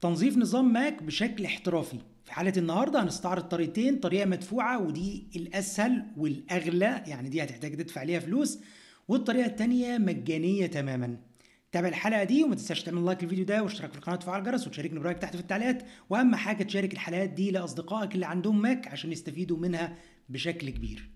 تنظيف نظام ماك بشكل احترافي في حالة النهاردة هنستعرض طريقتين طريقة مدفوعة ودي الأسهل والأغلى يعني دي هتحتاج تدفع ليها فلوس والطريقة التانية مجانية تماما تابع الحلقة دي وما تنساش تعمل لايك للفيديو ده واشتراك في القناة وتفعل الجرس وتشاركني برأيك تحت في التعليقات وأهم حاجة تشارك الحلقات دي لأصدقائك اللي عندهم ماك عشان يستفيدوا منها بشكل كبير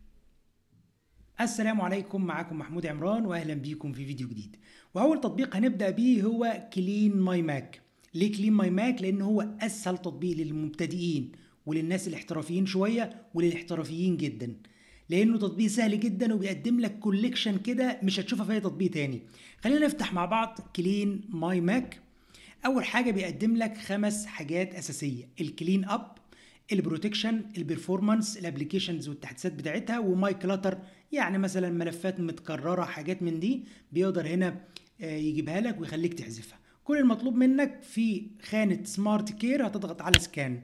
السلام عليكم معاكم محمود عمران واهلا بيكم في فيديو جديد واول تطبيق هنبدا بيه هو كلين ماي ماك ليه كلين ماي ماك لان هو اسهل تطبيق للمبتدئين وللناس الاحترافيين شويه وللاحترافيين جدا لانه تطبيق سهل جدا وبيقدم لك كوليكشن كده مش هتشوفها في اي تطبيق تاني خلينا نفتح مع بعض كلين ماي ماك اول حاجه بيقدم لك خمس حاجات اساسيه الكلين اب البروتكشن البرفورمانس الابلكيشنز والتحديثات بتاعتها وماي كلاتر يعني مثلا ملفات متكرره حاجات من دي بيقدر هنا آه، يجيبها لك ويخليك تحذفها كل المطلوب منك في خانه سمارت كير هتضغط على سكان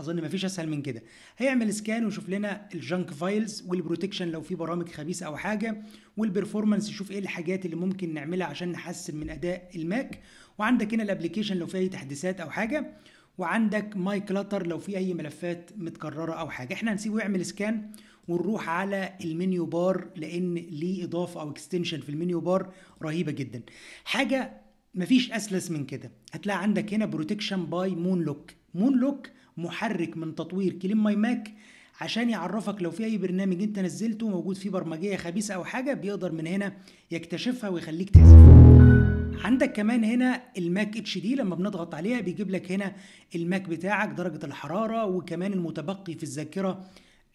اظن مفيش اسهل من كده هيعمل سكان ويشوف لنا الجنك فايلز والبروتكشن لو في برامج خبيثه او حاجه والبرفورمانس يشوف ايه الحاجات اللي ممكن نعملها عشان نحسن من اداء الماك وعندك هنا الابلكيشن لو في اي تحديثات او حاجه وعندك ماي كلاتر لو في اي ملفات متكرره او حاجه احنا هنسيبه يعمل سكان ونروح على المنيو بار لان ليه اضافه او اكستنشن في المنيو بار رهيبه جدا حاجه مفيش اسلس من كده هتلاقي عندك هنا بروتكشن باي مون لوك مون لوك محرك من تطوير كلين ماي ماك عشان يعرفك لو في اي برنامج انت نزلته موجود فيه برمجيه خبيثه او حاجه بيقدر من هنا يكتشفها ويخليك تحذفها عندك كمان هنا الماك اتش دي لما بنضغط عليها بيجيب لك هنا الماك بتاعك درجه الحراره وكمان المتبقي في الذاكره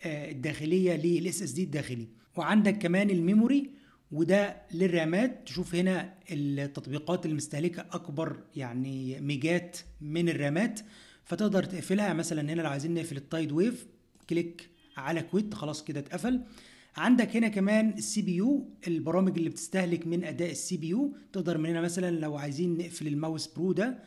آه، الداخليه للاس اس دي الداخلي وعندك كمان الميموري وده للرامات تشوف هنا التطبيقات اللي مستهلكه اكبر يعني ميجات من الرامات فتقدر تقفلها مثلا هنا لو عايزين نقفل التايد ويف كليك على كويت خلاص كده اتقفل عندك هنا كمان السي بي يو البرامج اللي بتستهلك من اداء السي بي يو تقدر من هنا مثلا لو عايزين نقفل الماوس برو ده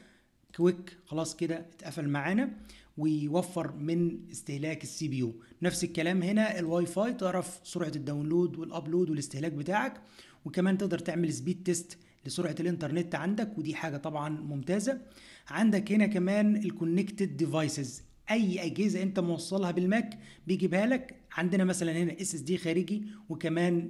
كويك خلاص كده اتقفل معانا ويوفر من استهلاك السي بي يو نفس الكلام هنا الواي فاي تعرف سرعه الداونلود والابلود والاستهلاك بتاعك وكمان تقدر تعمل سبيد تيست لسرعه الانترنت عندك ودي حاجه طبعا ممتازه عندك هنا كمان الكونكتد ديفايسز اي اجهزه انت موصلها بالماك بيجيبها لك عندنا مثلا هنا اس اس دي خارجي وكمان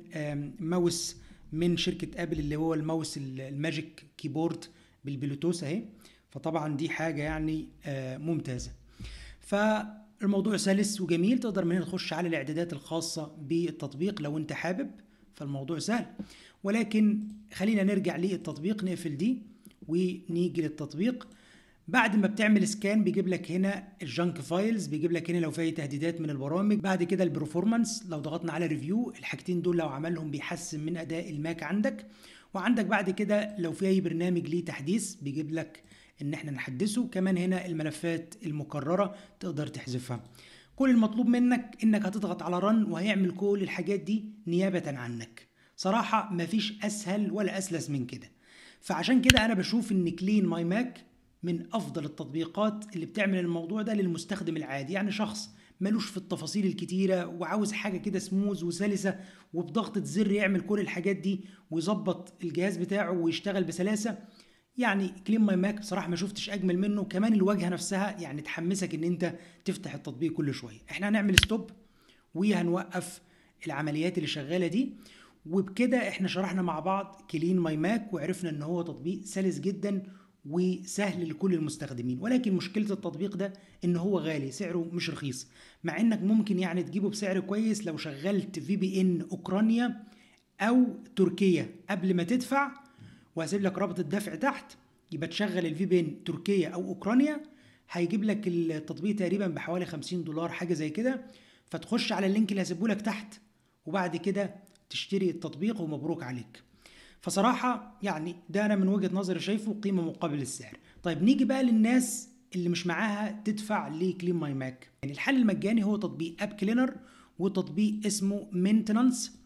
ماوس من شركه ابل اللي هو الماوس الماجيك كيبورد بالبلوتوث اهي فطبعا دي حاجه يعني آه، ممتازه فالموضوع سلس وجميل تقدر من هنا تخش على الاعدادات الخاصه بالتطبيق لو انت حابب فالموضوع سهل ولكن خلينا نرجع للتطبيق نقفل دي ونيجي للتطبيق بعد ما بتعمل سكان بيجيب لك هنا الجنك فايلز بيجيب لك هنا لو في تهديدات من البرامج بعد كده البرفورمانس لو ضغطنا على ريفيو الحاجتين دول لو عملهم بيحسن من اداء الماك عندك وعندك بعد كده لو في اي برنامج ليه تحديث بيجيب لك ان احنا نحدثه كمان هنا الملفات المكرره تقدر تحذفها كل المطلوب منك انك هتضغط على رن وهيعمل كل الحاجات دي نيابه عنك صراحه مفيش اسهل ولا اسلس من كده فعشان كده انا بشوف ان كلين ماي ماك من افضل التطبيقات اللي بتعمل الموضوع ده للمستخدم العادي يعني شخص ملوش في التفاصيل الكتيرة وعاوز حاجة كده سموز وسلسة وبضغطة زر يعمل كل الحاجات دي ويظبط الجهاز بتاعه ويشتغل بسلاسة يعني كلين ماي ماك بصراحه ما شفتش اجمل منه كمان الواجهه نفسها يعني تحمسك ان انت تفتح التطبيق كل شويه احنا هنعمل ستوب وهنوقف العمليات اللي شغاله دي وبكده احنا شرحنا مع بعض كلين ماي ماك وعرفنا ان هو تطبيق سلس جدا وسهل لكل المستخدمين ولكن مشكله التطبيق ده ان هو غالي سعره مش رخيص مع انك ممكن يعني تجيبه بسعر كويس لو شغلت في بي ان اوكرانيا او تركيا قبل ما تدفع وهسيب لك رابط الدفع تحت يبقى تشغل الفي بين تركيا او اوكرانيا هيجيب لك التطبيق تقريبا بحوالي 50 دولار حاجه زي كده فتخش على اللينك اللي هسيبه لك تحت وبعد كده تشتري التطبيق ومبروك عليك فصراحه يعني ده انا من وجهه نظري شايفه قيمه مقابل السعر طيب نيجي بقى للناس اللي مش معاها تدفع لكلين ماي ماك يعني الحل المجاني هو تطبيق اب كلينر وتطبيق اسمه مينتنانس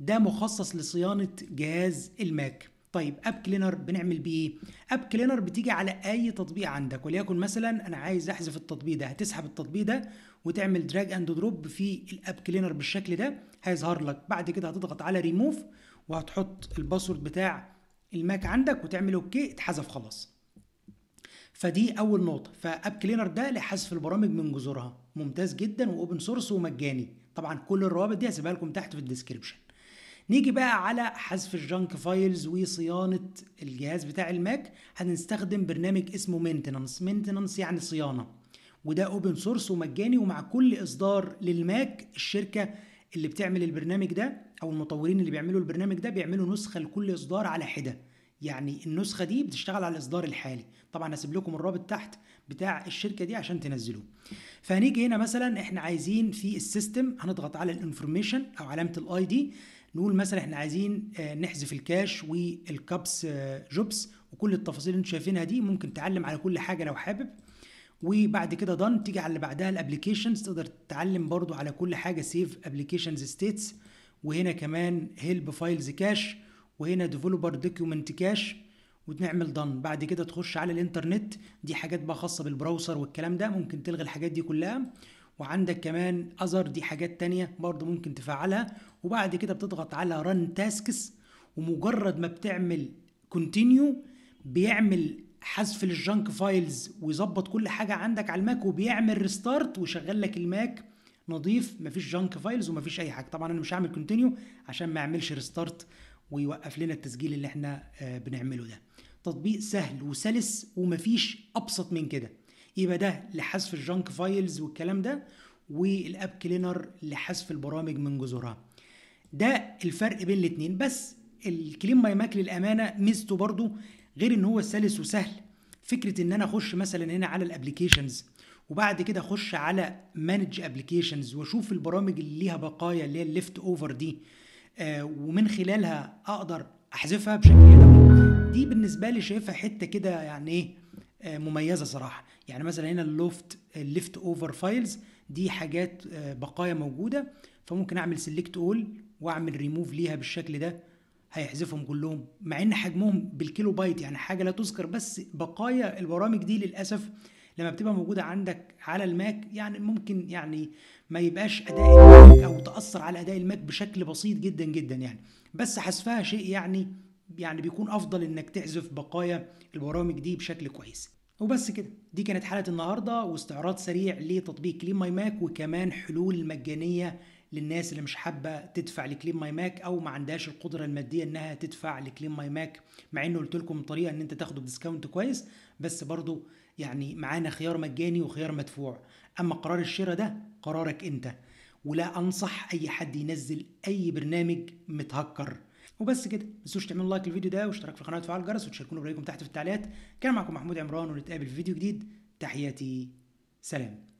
ده مخصص لصيانه جهاز الماك طيب اب كلينر بنعمل بيه ايه اب كلينر بتيجي على اي تطبيق عندك وليكن مثلا انا عايز احذف التطبيق ده هتسحب التطبيق ده وتعمل دراج اند دروب في الاب كلينر بالشكل ده هيظهر لك بعد كده هتضغط على ريموف وهتحط الباسورد بتاع الماك عندك وتعمل اوكي اتحذف خلاص فدي اول نقطه فاب كلينر ده لحذف البرامج من جذورها ممتاز جدا واوبن سورس ومجاني طبعا كل الروابط دي هسيبها لكم تحت في الديسكربشن نيجي بقى على حذف الجنك فايلز وصيانه الجهاز بتاع الماك هنستخدم برنامج اسمه مينتننس مينتننس يعني صيانه وده اوبن سورس ومجاني ومع كل اصدار للماك الشركه اللي بتعمل البرنامج ده او المطورين اللي بيعملوا البرنامج ده بيعملوا نسخه لكل اصدار على حده يعني النسخه دي بتشتغل على الاصدار الحالي طبعا هسيب لكم الرابط تحت بتاع الشركه دي عشان تنزلوه فهنيجي هنا مثلا احنا عايزين في السيستم هنضغط على الانفورميشن او علامه الاي دي نقول مثلا احنا عايزين آه، نحذف الكاش والكابس آه، جوبس وكل التفاصيل اللي انتم شايفينها دي ممكن تعلم على كل حاجه لو حابب وبعد كده دان تيجي على اللي بعدها الابلكيشنز تقدر تتعلم برضو على كل حاجه سيف ابلكيشنز ستيتس وهنا كمان هيلب فايلز كاش وهنا ديفلوبر دوكيومنت كاش وتنعمل دن بعد كده تخش على الانترنت دي حاجات بقى خاصه بالبراوزر والكلام ده ممكن تلغي الحاجات دي كلها وعندك كمان اذر دي حاجات تانية برضو ممكن تفعلها وبعد كده بتضغط على رن تاسكس ومجرد ما بتعمل كونتينيو بيعمل حذف للجنك فايلز ويظبط كل حاجه عندك على الماك وبيعمل ريستارت ويشغل لك الماك نظيف مفيش جنك فايلز ومفيش اي حاجه طبعا انا مش هعمل كونتينيو عشان ما اعملش ريستارت ويوقف لنا التسجيل اللي احنا آه، بنعمله ده تطبيق سهل وسلس ومفيش ابسط من كده يبقى ده لحذف الجانك فايلز والكلام ده والاب كلينر لحذف البرامج من جذورها ده الفرق بين الاثنين بس الكلين ماي ماك للامانه ميزته برضو غير ان هو سلس وسهل فكره ان انا اخش مثلا هنا على الابلكيشنز وبعد كده اخش على مانج ابلكيشنز واشوف البرامج اللي ليها بقايا اللي هي الليفت اوفر دي آه ومن خلالها اقدر احذفها بشكل يدوي دي بالنسبه لي شايفها حته كده يعني ايه آه، مميزه صراحه يعني مثلا هنا اللوفت الليفت اوفر فايلز دي حاجات آه، بقايا موجوده فممكن اعمل سيلكت اول واعمل ريموف ليها بالشكل ده هيحذفهم كلهم مع ان حجمهم بالكيلو بايت يعني حاجه لا تذكر بس بقايا البرامج دي للاسف لما بتبقى موجوده عندك على الماك يعني ممكن يعني ما يبقاش اداء الماك او تاثر على اداء الماك بشكل بسيط جدا جدا يعني بس حذفها شيء يعني يعني بيكون افضل انك تحذف بقايا البرامج دي بشكل كويس وبس كده دي كانت حلقه النهارده واستعراض سريع لتطبيق كلين ماي ماك وكمان حلول مجانيه للناس اللي مش حابه تدفع لكلين ماي ماك او ما عندهاش القدره الماديه انها تدفع لكلين ماي ماك مع انه قلت لكم طريقه ان انت تاخده بديسكاونت كويس بس برضو يعني معانا خيار مجاني وخيار مدفوع اما قرار الشراء ده قرارك انت ولا انصح اي حد ينزل اي برنامج متهكر وبس كده ما تنسوش تعملوا لايك للفيديو ده واشتراك في القناه وتفعيل الجرس وتشاركونا برايكم تحت في التعليقات كان معكم محمود عمران ونتقابل في فيديو جديد تحياتي سلام